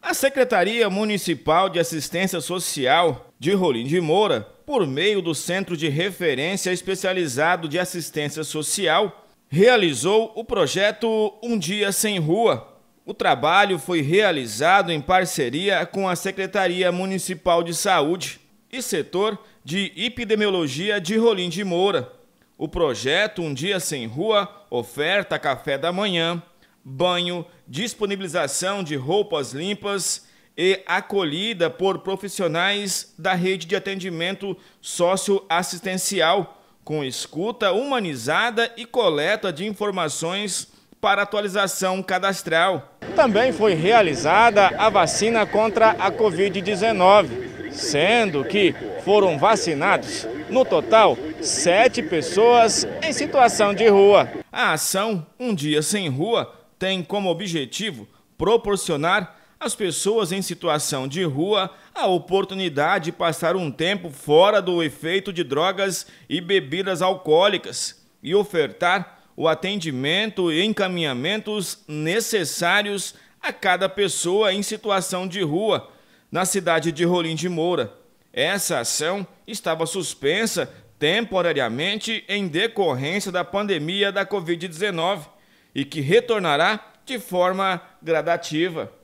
A Secretaria Municipal de Assistência Social de Rolim de Moura, por meio do Centro de Referência Especializado de Assistência Social, realizou o projeto Um Dia Sem Rua. O trabalho foi realizado em parceria com a Secretaria Municipal de Saúde e setor de epidemiologia de Rolim de Moura. O projeto Um Dia Sem Rua oferta café da manhã, banho, disponibilização de roupas limpas e acolhida por profissionais da rede de atendimento socioassistencial, com escuta humanizada e coleta de informações para atualização cadastral. Também foi realizada a vacina contra a Covid-19, sendo que foram vacinados, no total, sete pessoas em situação de rua. A ação Um Dia Sem Rua tem como objetivo proporcionar às pessoas em situação de rua a oportunidade de passar um tempo fora do efeito de drogas e bebidas alcoólicas e ofertar o atendimento e encaminhamentos necessários a cada pessoa em situação de rua na cidade de Rolim de Moura. Essa ação estava suspensa temporariamente em decorrência da pandemia da Covid-19 e que retornará de forma gradativa.